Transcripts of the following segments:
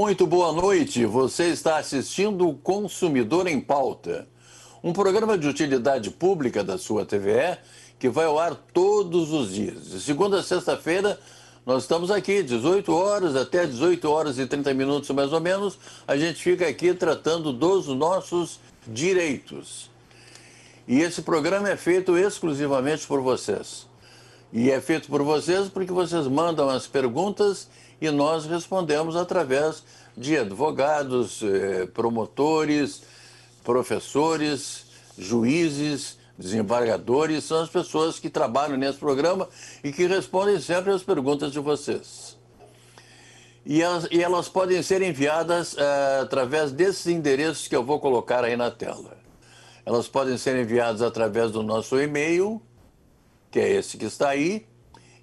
muito boa noite. Você está assistindo o Consumidor em Pauta, um programa de utilidade pública da sua TVE que vai ao ar todos os dias. De segunda a sexta-feira, nós estamos aqui, 18 horas até 18 horas e 30 minutos mais ou menos. A gente fica aqui tratando dos nossos direitos. E esse programa é feito exclusivamente por vocês. E é feito por vocês porque vocês mandam as perguntas e nós respondemos através de advogados, eh, promotores, professores, juízes, desembargadores, são as pessoas que trabalham nesse programa e que respondem sempre as perguntas de vocês. E elas, e elas podem ser enviadas uh, através desses endereços que eu vou colocar aí na tela. Elas podem ser enviadas através do nosso e-mail, que é esse que está aí,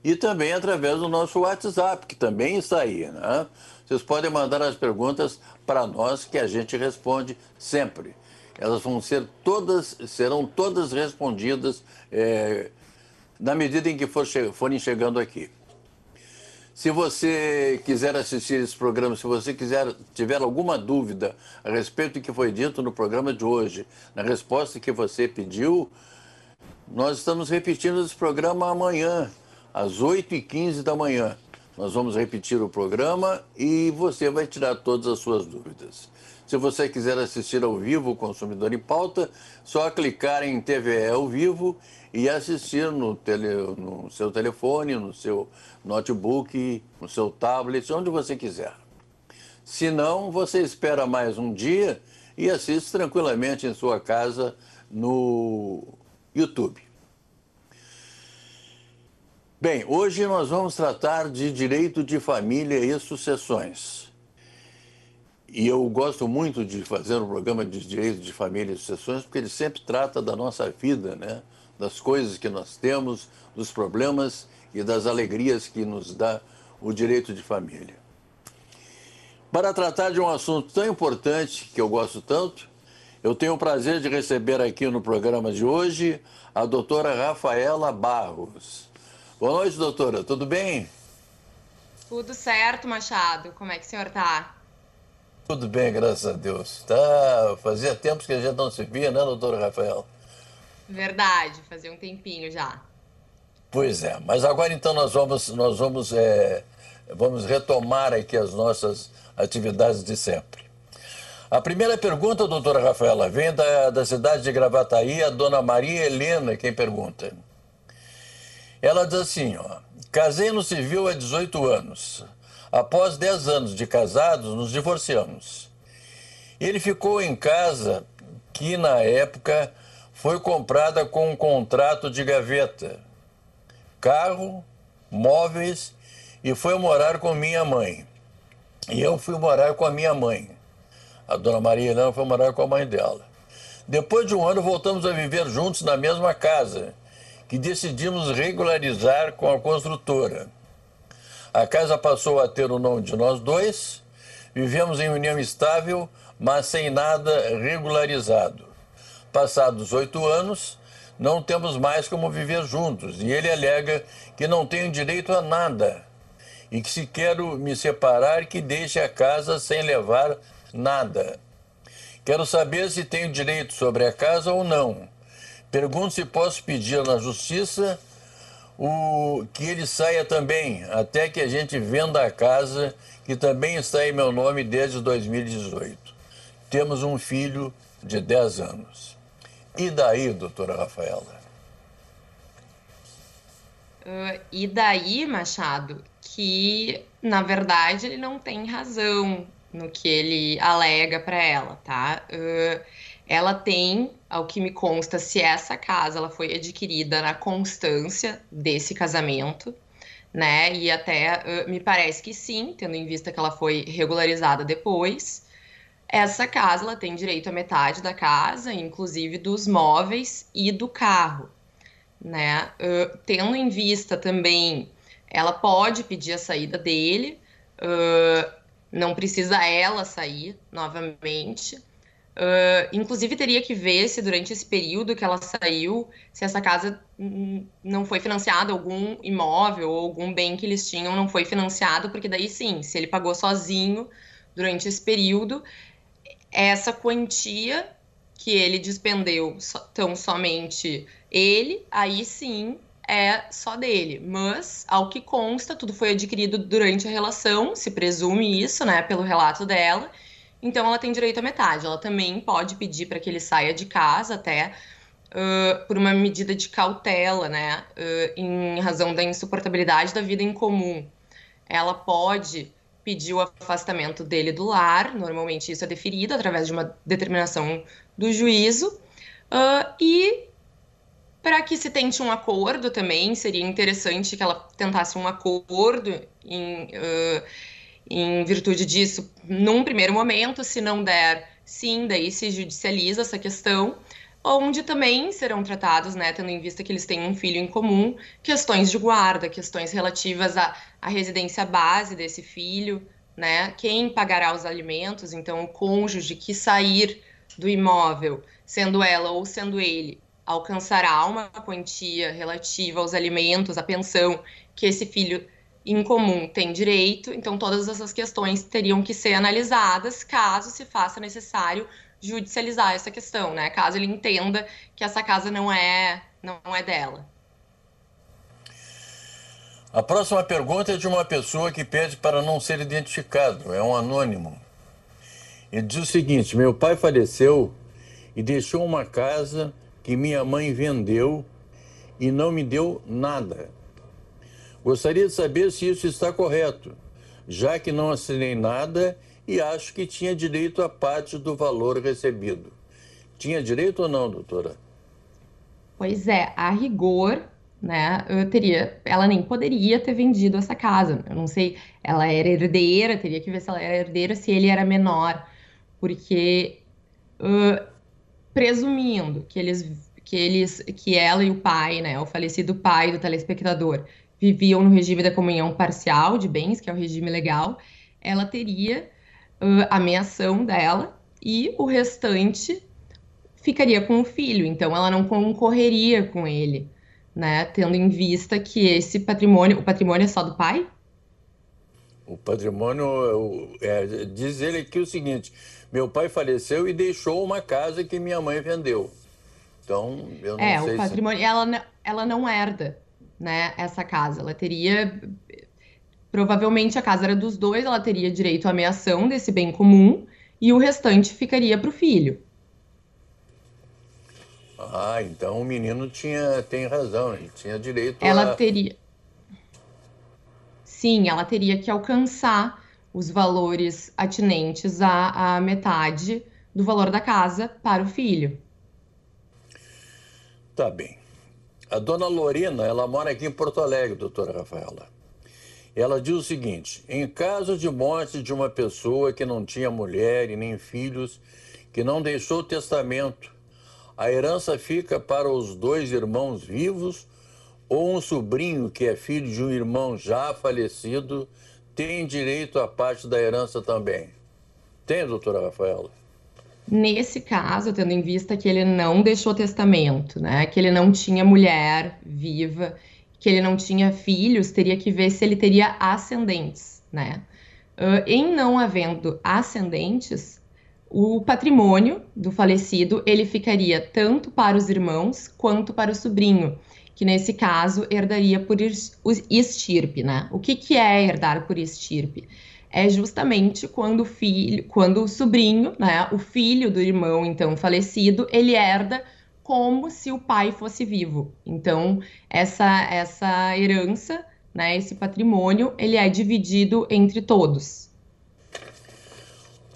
e também através do nosso WhatsApp, que também está aí. Né? Vocês podem mandar as perguntas para nós que a gente responde sempre. Elas vão ser todas, serão todas respondidas é, na medida em que for, forem chegando aqui. Se você quiser assistir esse programa, se você quiser tiver alguma dúvida a respeito do que foi dito no programa de hoje, na resposta que você pediu, nós estamos repetindo esse programa amanhã, às 8h15 da manhã. Nós vamos repetir o programa e você vai tirar todas as suas dúvidas. Se você quiser assistir ao vivo o Consumidor em Pauta, só clicar em TVE ao vivo e assistir no, tele, no seu telefone, no seu notebook, no seu tablet, onde você quiser. Se não, você espera mais um dia e assiste tranquilamente em sua casa no YouTube. Bem, hoje nós vamos tratar de direito de família e sucessões. E eu gosto muito de fazer um programa de direito de família e sucessões, porque ele sempre trata da nossa vida, né? das coisas que nós temos, dos problemas e das alegrias que nos dá o direito de família. Para tratar de um assunto tão importante que eu gosto tanto, eu tenho o prazer de receber aqui no programa de hoje a doutora Rafaela Barros. Boa noite, doutora. Tudo bem? Tudo certo, Machado. Como é que o senhor está? Tudo bem, graças a Deus. Tá, fazia tempos que a gente não se via, né, doutora Rafael? Verdade, fazia um tempinho já. Pois é, mas agora então nós vamos, nós vamos, é, vamos retomar aqui as nossas atividades de sempre. A primeira pergunta, doutora Rafaela, vem da, da cidade de Gravataí, a dona Maria Helena, quem pergunta. Ela diz assim, ó, casei no civil há 18 anos. Após 10 anos de casados, nos divorciamos. Ele ficou em casa que na época foi comprada com um contrato de gaveta, carro, móveis e foi morar com minha mãe. E eu fui morar com a minha mãe. A dona Maria Helena foi morar com a mãe dela. Depois de um ano, voltamos a viver juntos na mesma casa que decidimos regularizar com a construtora. A casa passou a ter o nome de nós dois, vivemos em união estável, mas sem nada regularizado. Passados oito anos, não temos mais como viver juntos e ele alega que não tenho direito a nada e que se quero me separar, que deixe a casa sem levar nada. Quero saber se tenho direito sobre a casa ou não. Pergunto se posso pedir na justiça o que ele saia também, até que a gente venda a casa, que também está em meu nome desde 2018. Temos um filho de 10 anos. E daí, doutora Rafaela? Uh, e daí, Machado, que na verdade ele não tem razão no que ele alega para ela, tá? Uh, ela tem ao que me consta, se essa casa ela foi adquirida na constância desse casamento, né? E até uh, me parece que sim, tendo em vista que ela foi regularizada depois. Essa casa ela tem direito à metade da casa, inclusive dos móveis e do carro, né? Uh, tendo em vista também, ela pode pedir a saída dele. Uh, não precisa ela sair novamente, Uh, inclusive, teria que ver se durante esse período que ela saiu, se essa casa não foi financiada, algum imóvel ou algum bem que eles tinham não foi financiado, porque daí sim, se ele pagou sozinho durante esse período, essa quantia que ele despendeu tão somente ele, aí sim é só dele. Mas, ao que consta, tudo foi adquirido durante a relação, se presume isso, né, pelo relato dela então ela tem direito à metade. Ela também pode pedir para que ele saia de casa até uh, por uma medida de cautela, né? Uh, em razão da insuportabilidade da vida em comum. Ela pode pedir o afastamento dele do lar. Normalmente isso é deferido através de uma determinação do juízo. Uh, e para que se tente um acordo também, seria interessante que ela tentasse um acordo em, uh, em virtude disso, num primeiro momento, se não der, sim, daí se judicializa essa questão, onde também serão tratados, né, tendo em vista que eles têm um filho em comum, questões de guarda, questões relativas à, à residência base desse filho, né, quem pagará os alimentos, então o cônjuge que sair do imóvel, sendo ela ou sendo ele, alcançará uma quantia relativa aos alimentos, à pensão que esse filho em comum têm direito, então todas essas questões teriam que ser analisadas caso se faça necessário judicializar essa questão, né? Caso ele entenda que essa casa não é não é dela. A próxima pergunta é de uma pessoa que pede para não ser identificado, é um anônimo. Ele diz o seguinte: meu pai faleceu e deixou uma casa que minha mãe vendeu e não me deu nada. Gostaria de saber se isso está correto, já que não assinei nada e acho que tinha direito a parte do valor recebido. Tinha direito ou não, doutora? Pois é, a rigor, né, eu teria, ela nem poderia ter vendido essa casa. Eu não sei, ela era herdeira, teria que ver se ela era herdeira, se ele era menor, porque uh, presumindo que eles que eles que ela e o pai, né, o falecido pai do telespectador, viviam no regime da comunhão parcial de bens, que é o regime legal, ela teria uh, a meação dela e o restante ficaria com o filho, então ela não concorreria com ele, né? Tendo em vista que esse patrimônio, o patrimônio é só do pai? O patrimônio, é, diz ele aqui o seguinte: meu pai faleceu e deixou uma casa que minha mãe vendeu. Então, eu não é, sei. É, o patrimônio, se... ela, ela não herda né, essa casa. Ela teria. Provavelmente a casa era dos dois, ela teria direito à ameação desse bem comum e o restante ficaria para o filho. Ah, então o menino tinha tem razão, ele tinha direito. Ela a... teria. Sim, ela teria que alcançar os valores atinentes à, à metade do valor da casa para o filho. Tá bem. A dona Lorena, ela mora aqui em Porto Alegre, doutora Rafaela. Ela diz o seguinte: em caso de morte de uma pessoa que não tinha mulher e nem filhos, que não deixou testamento, a herança fica para os dois irmãos vivos ou um sobrinho que é filho de um irmão já falecido tem direito à parte da herança também. Tem, doutora Rafaela? Nesse caso, tendo em vista que ele não deixou testamento, né? Que ele não tinha mulher viva, que ele não tinha filhos, teria que ver se ele teria ascendentes, né? Uh, em não havendo ascendentes, o patrimônio do falecido ele ficaria tanto para os irmãos quanto para o sobrinho, que nesse caso herdaria por estirpe, né? O que, que é herdar por estirpe? é justamente quando o filho, quando o sobrinho, né, o filho do irmão então falecido, ele herda como se o pai fosse vivo. Então, essa essa herança, né, esse patrimônio, ele é dividido entre todos.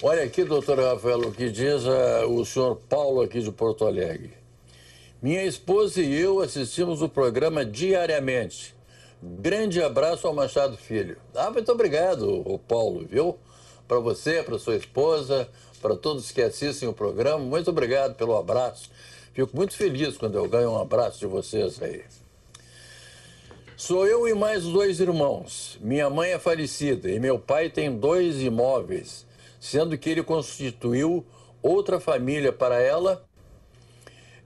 Olha aqui, doutor Rafael, o que diz ah, o senhor Paulo aqui de Porto Alegre. Minha esposa e eu assistimos o programa diariamente Grande abraço ao Machado Filho. Ah, muito obrigado, Paulo, viu? Para você, para sua esposa, para todos que assistem o programa, muito obrigado pelo abraço. Fico muito feliz quando eu ganho um abraço de vocês aí. Sou eu e mais dois irmãos. Minha mãe é falecida e meu pai tem dois imóveis, sendo que ele constituiu outra família para ela,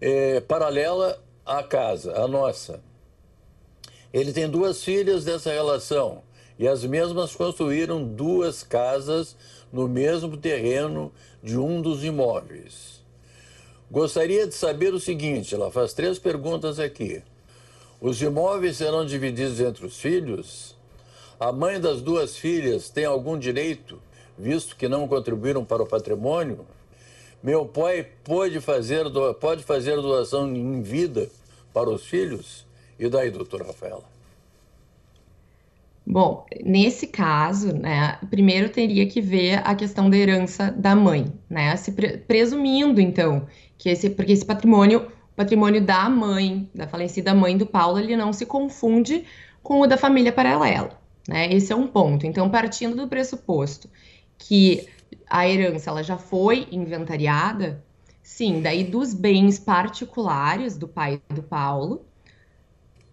é, paralela à casa, a nossa. Ele tem duas filhas dessa relação e as mesmas construíram duas casas no mesmo terreno de um dos imóveis. Gostaria de saber o seguinte: ela faz três perguntas aqui. Os imóveis serão divididos entre os filhos? A mãe das duas filhas tem algum direito, visto que não contribuíram para o patrimônio? Meu pai pode fazer, pode fazer doação em vida para os filhos? E daí, doutora Rafaela? Bom, nesse caso, né, primeiro teria que ver a questão da herança da mãe, né, se pre presumindo, então, que esse, porque esse patrimônio, patrimônio da mãe, da falecida mãe do Paulo, ele não se confunde com o da família paralela, né, esse é um ponto. Então, partindo do pressuposto que a herança, ela já foi inventariada, sim, daí dos bens particulares do pai do Paulo,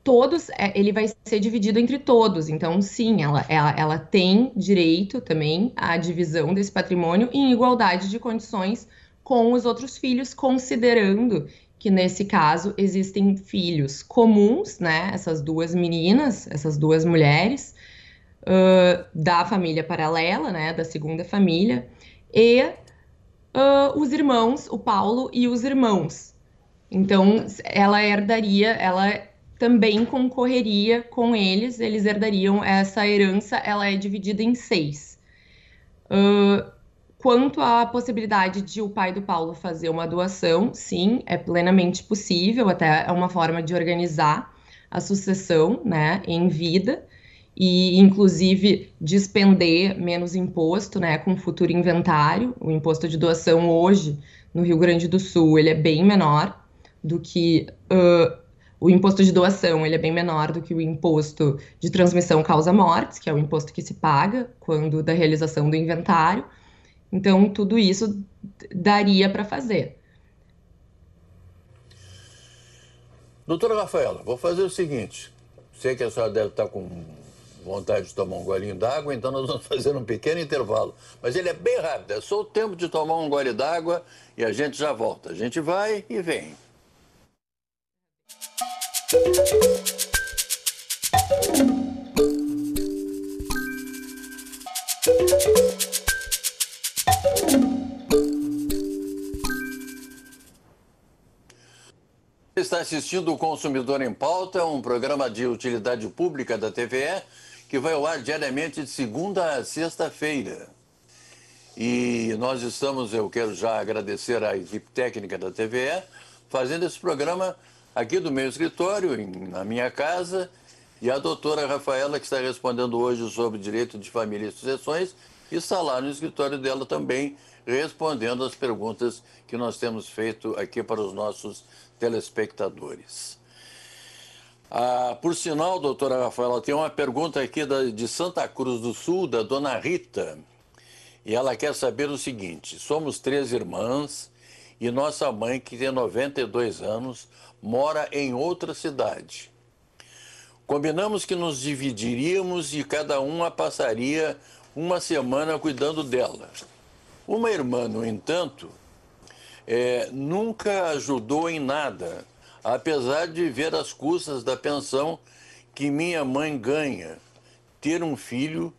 todos, é, ele vai ser dividido entre todos. Então, sim, ela, ela, ela tem direito também à divisão desse patrimônio em igualdade de condições com os outros filhos, considerando que nesse caso existem filhos comuns, né? Essas duas meninas, essas duas mulheres uh, da família paralela, né? Da segunda família e uh, os irmãos, o Paulo e os irmãos. Então, ela herdaria, ela também concorreria com eles, eles herdariam essa herança, ela é dividida em seis. Uh, quanto à possibilidade de o pai do Paulo fazer uma doação, sim, é plenamente possível, até é uma forma de organizar a sucessão né, em vida e inclusive despender menos imposto, né, com futuro inventário. O imposto de doação hoje no Rio Grande do Sul ele é bem menor do que uh, o imposto de doação ele é bem menor do que o imposto de transmissão causa mortes, que é o imposto que se paga quando da realização do inventário. Então, tudo isso daria para fazer. Doutora Rafaela, vou fazer o seguinte. Sei que a senhora deve estar com vontade de tomar um golinho d'água, então nós vamos fazer um pequeno intervalo. Mas ele é bem rápido, é só o tempo de tomar um gole d'água e a gente já volta. A gente vai e vem. Está assistindo o Consumidor em Pauta, um programa de utilidade pública da TVE que vai ao ar diariamente de segunda a sexta-feira. E nós estamos, eu quero já agradecer à equipe técnica da TVE, fazendo esse programa aqui do meu escritório, em, na minha casa, e a doutora Rafaela, que está respondendo hoje sobre direito de família e sucessões, está lá no escritório dela também, respondendo as perguntas que nós temos feito aqui para os nossos telespectadores. Ah, por sinal, doutora Rafaela, tem uma pergunta aqui da, de Santa Cruz do Sul, da dona Rita. E ela quer saber o seguinte: somos três irmãs e nossa mãe, que tem 92 anos, mora em outra cidade. Combinamos que nos dividiríamos e cada uma passaria uma semana cuidando dela. Uma irmã, no entanto, é, nunca ajudou em nada, apesar de ver as custas da pensão que minha mãe ganha, ter um filho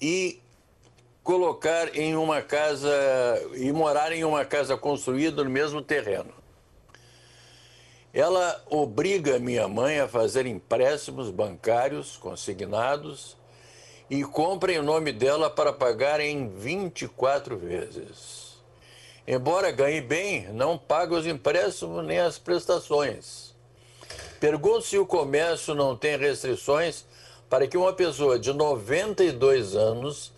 e colocar em uma casa e morar em uma casa construída no mesmo terreno ela obriga minha mãe a fazer empréstimos bancários consignados e compra em nome dela para pagar em 24 vezes. Embora ganhe bem, não paga os empréstimos nem as prestações. Pergunto se o comércio não tem restrições para que uma pessoa de 92 anos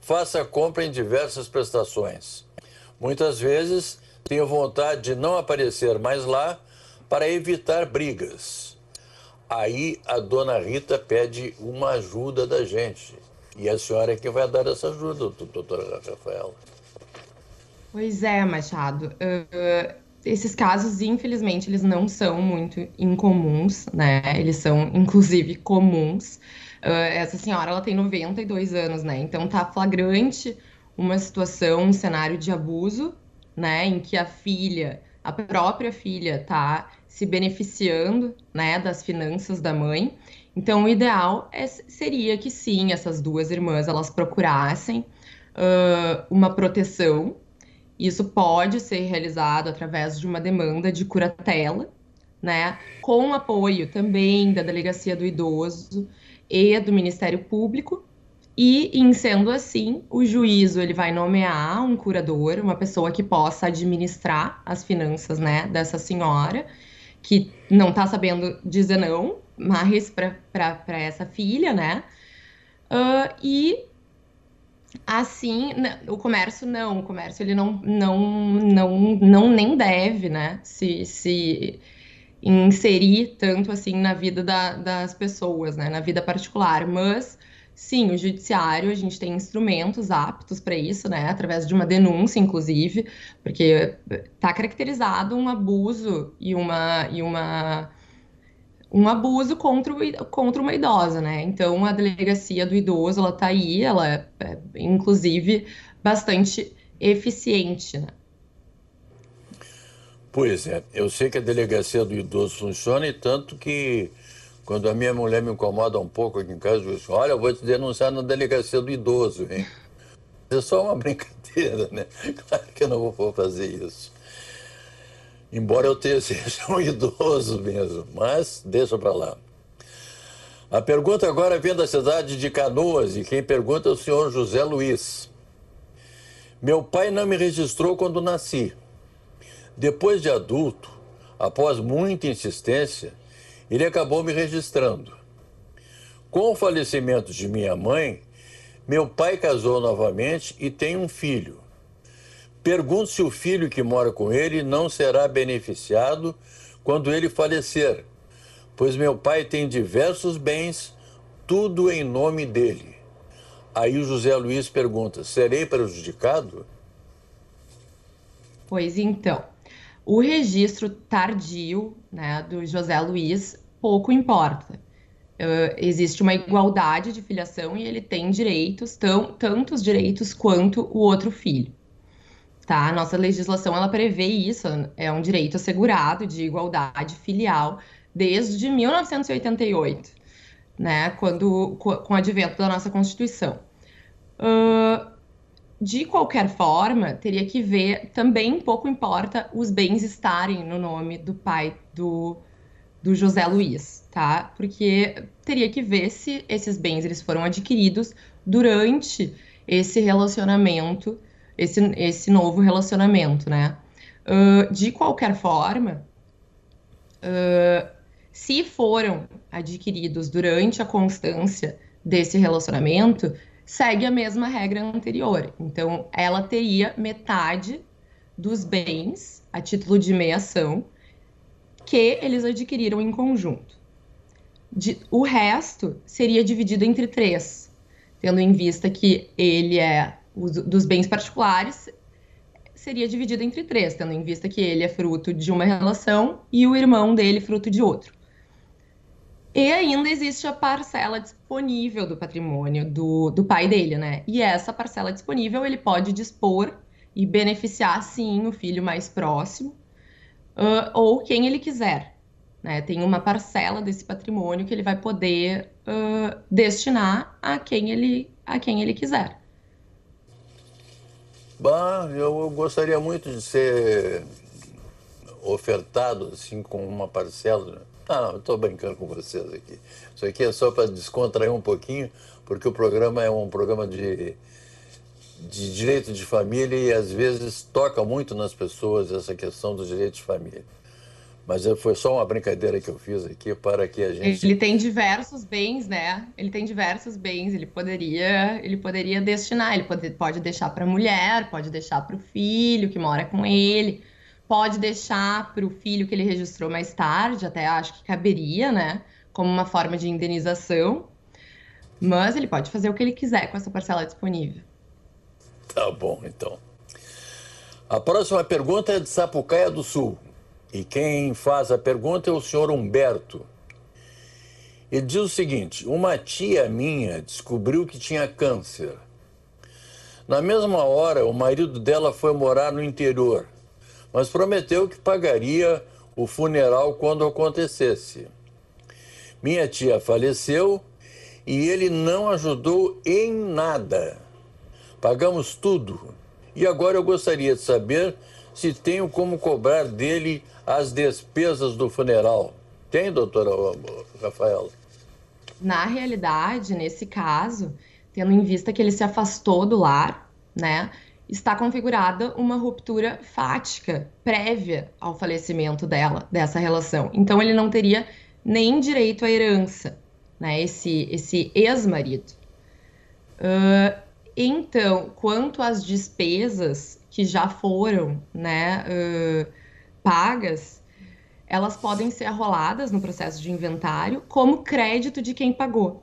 faça compra em diversas prestações. Muitas vezes tenho vontade de não aparecer mais lá para evitar brigas. Aí a dona Rita pede uma ajuda da gente. E a senhora é que vai dar essa ajuda, doutora Rafaela. Pois é, Machado. Uh, esses casos, infelizmente, eles não são muito incomuns, né? Eles são, inclusive, comuns. Uh, essa senhora, ela tem 92 anos, né? Então tá flagrante uma situação, um cenário de abuso, né? Em que a filha, a própria filha, tá se beneficiando né, das finanças da mãe. Então, o ideal é, seria que sim, essas duas irmãs elas procurassem uh, uma proteção. Isso pode ser realizado através de uma demanda de curatela, né, com apoio também da delegacia do idoso e do Ministério Público. E, em sendo assim, o juízo ele vai nomear um curador, uma pessoa que possa administrar as finanças, né, dessa senhora que não está sabendo dizer não mais para essa filha, né? Uh, e assim, o comércio não, o comércio ele não, não, não, não nem deve, né? Se, se inserir tanto assim na vida da, das pessoas, né? Na vida particular, mas Sim, o judiciário, a gente tem instrumentos aptos para isso, né? Através de uma denúncia, inclusive, porque está caracterizado um abuso e uma. E uma um abuso contra, o, contra uma idosa, né? Então, a delegacia do idoso, ela está aí, ela é, é, inclusive, bastante eficiente, né? Pois é, eu sei que a delegacia do idoso funciona e tanto que quando a minha mulher me incomoda um pouco aqui em casa, eu digo, olha, eu vou te denunciar na delegacia do idoso, hein? É só uma brincadeira, né? Claro que eu não vou fazer isso. Embora eu tenha, seja um idoso mesmo, mas deixa para lá. A pergunta agora vem da cidade de Canoas e quem pergunta é o senhor José Luiz. Meu pai não me registrou quando nasci. Depois de adulto, após muita insistência, ele acabou me registrando. Com o falecimento de minha mãe, meu pai casou novamente e tem um filho. Pergunto se o filho que mora com ele não será beneficiado quando ele falecer, pois meu pai tem diversos bens, tudo em nome dele. Aí o José Luiz pergunta: serei prejudicado? Pois então, o registro tardio né, do José Luiz pouco importa. Uh, existe uma igualdade de filiação e ele tem direitos, tão, tantos direitos quanto o outro filho. Tá? A nossa legislação ela prevê isso, é um direito assegurado de igualdade filial desde 1988, né? Quando com o advento da nossa Constituição. Uh, de qualquer forma, teria que ver também pouco importa os bens estarem no nome do pai do do José Luiz, tá? Porque teria que ver se esses bens eles foram adquiridos durante esse relacionamento, esse, esse novo relacionamento, né? Uh, de qualquer forma, uh, se foram adquiridos durante a constância desse relacionamento, segue a mesma regra anterior. Então, ela teria metade dos bens a título de meiação, ação que eles adquiriram em conjunto. De, o resto seria dividido entre três, tendo em vista que ele é os, dos bens particulares, seria dividido entre três, tendo em vista que ele é fruto de uma relação e o irmão dele fruto de outro. E ainda existe a parcela disponível do patrimônio do, do pai dele, né? E essa parcela disponível ele pode dispor e beneficiar, sim, o filho mais próximo, uh, ou quem ele quiser. Né? Tem uma parcela desse patrimônio que ele vai poder uh, destinar a quem ele, a quem ele quiser. Bah, eu, eu gostaria muito de ser ofertado assim com uma parcela. Né? Ah, não, estou brincando com vocês aqui. Isso aqui é só para descontrair um pouquinho, porque o programa é um programa de de direito de família e às vezes toca muito nas pessoas essa questão do direito de família. Mas foi só uma brincadeira que eu fiz aqui para que a gente. Ele tem diversos bens, né? Ele tem diversos bens. Ele poderia, ele poderia destinar. Ele pode, pode deixar para a mulher, pode deixar para o filho que mora com ele, pode deixar para o filho que ele registrou mais tarde. Até acho que caberia, né? Como uma forma de indenização. Mas ele pode fazer o que ele quiser com essa parcela disponível. Tá bom, então. A próxima pergunta é de Sapucaia do Sul. E quem faz a pergunta é o senhor Humberto. Ele diz o seguinte: Uma tia minha descobriu que tinha câncer. Na mesma hora, o marido dela foi morar no interior, mas prometeu que pagaria o funeral quando acontecesse. Minha tia faleceu e ele não ajudou em nada Pagamos tudo. E agora eu gostaria de saber se tenho como cobrar dele as despesas do funeral. Tem, doutora Rafaela? Na realidade, nesse caso, tendo em vista que ele se afastou do lar, né, está configurada uma ruptura fática prévia ao falecimento dela, dessa relação. Então ele não teria nem direito à herança, né, esse, esse ex-marido. Uh, então, quanto às despesas que já foram né, uh, pagas, elas podem ser arroladas no processo de inventário como crédito de quem pagou.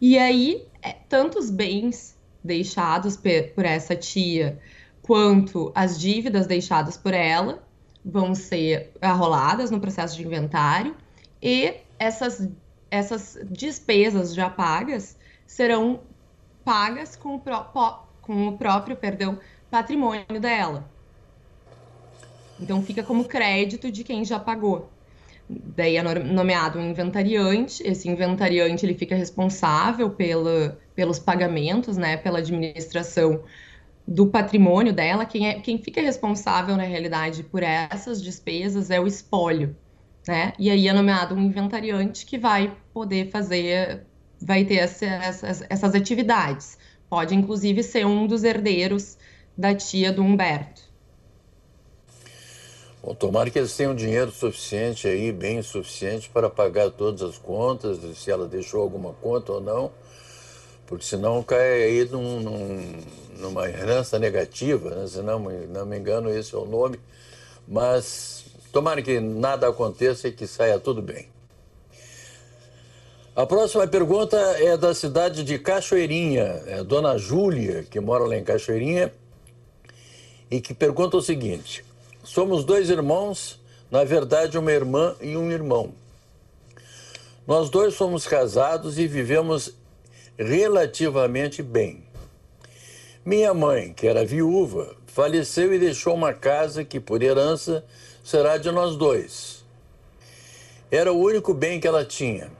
E aí, é, tantos bens deixados por essa tia quanto as dívidas deixadas por ela vão ser arroladas no processo de inventário e essas, essas despesas já pagas serão pagas com o, pró com o próprio perdão, patrimônio dela. Então fica como crédito de quem já pagou. Daí é nomeado um inventariante. Esse inventariante ele fica responsável pelos pagamentos, né, pela administração do patrimônio dela. Quem, é, quem fica responsável na realidade por essas despesas é o espólio, né? E aí é nomeado um inventariante que vai poder fazer vai ter essa, essas, essas atividades. Pode, inclusive, ser um dos herdeiros da tia do Humberto. Bom, tomara que eles tenham dinheiro suficiente aí, bem suficiente para pagar todas as contas, se ela deixou alguma conta ou não, porque senão cai aí num, num, numa herança negativa, né? se não, não me engano esse é o nome, mas tomara que nada aconteça e que saia tudo bem. A próxima pergunta é da cidade de Cachoeirinha, é Dona Júlia, que mora lá em Cachoeirinha, e que pergunta o seguinte: Somos dois irmãos, na verdade, uma irmã e um irmão. Nós dois somos casados e vivemos relativamente bem. Minha mãe, que era viúva, faleceu e deixou uma casa que, por herança, será de nós dois. Era o único bem que ela tinha.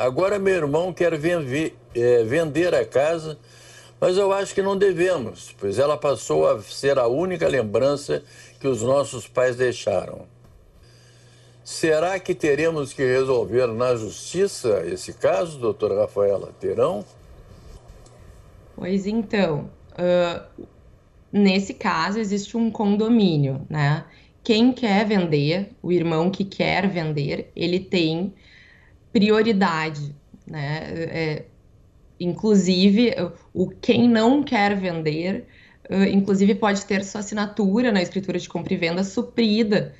Agora, meu irmão quer é, vender, a casa, mas eu acho que não devemos, pois ela passou a ser a única lembrança que os nossos pais deixaram. Será que teremos que resolver na justiça esse caso, doutora Rafaela? Terão? Pois então, uh, nesse caso existe um condomínio, né? Quem quer vender, o irmão que quer vender, ele tem prioridade, né? É, inclusive, o quem não quer vender, inclusive pode ter sua assinatura na escritura de compra e venda suprida,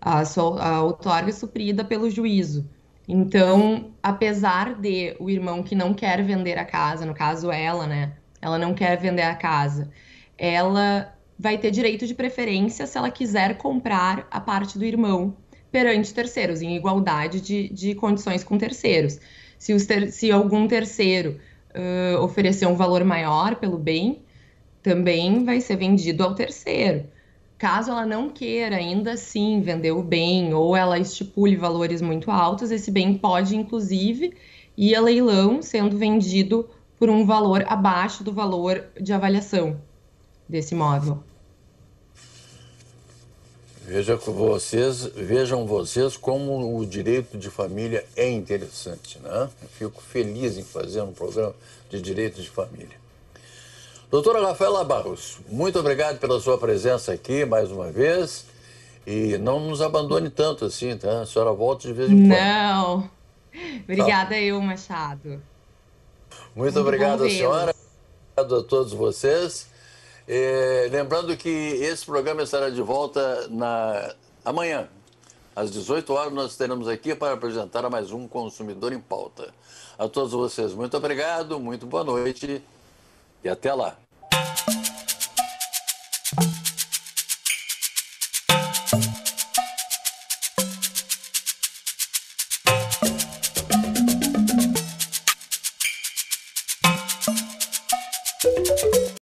a sua a outorga suprida pelo juízo. Então, apesar de o irmão que não quer vender a casa, no caso ela, né? Ela não quer vender a casa. Ela vai ter direito de preferência se ela quiser comprar a parte do irmão perante terceiros, em igualdade de, de condições com terceiros. Se, ter, se algum terceiro uh, oferecer um valor maior pelo bem, também vai ser vendido ao terceiro. Caso ela não queira ainda assim vender o bem ou ela estipule valores muito altos, esse bem pode inclusive ir a leilão sendo vendido por um valor abaixo do valor de avaliação desse imóvel. Veja vocês, vejam vocês como o direito de família é interessante, né? fico feliz em fazer um programa de direito de família. Doutora Rafaela Barros, muito obrigado pela sua presença aqui mais uma vez. E não nos abandone tanto assim, tá? A senhora volta de vez em quando. Não. Obrigada tá. eu, Machado. Muito, muito obrigado, senhora. Obrigado a todos vocês. É, lembrando que esse programa estará de volta na... amanhã, às 18 horas, nós teremos aqui para apresentar mais um Consumidor em Pauta. A todos vocês, muito obrigado, muito boa noite e até lá.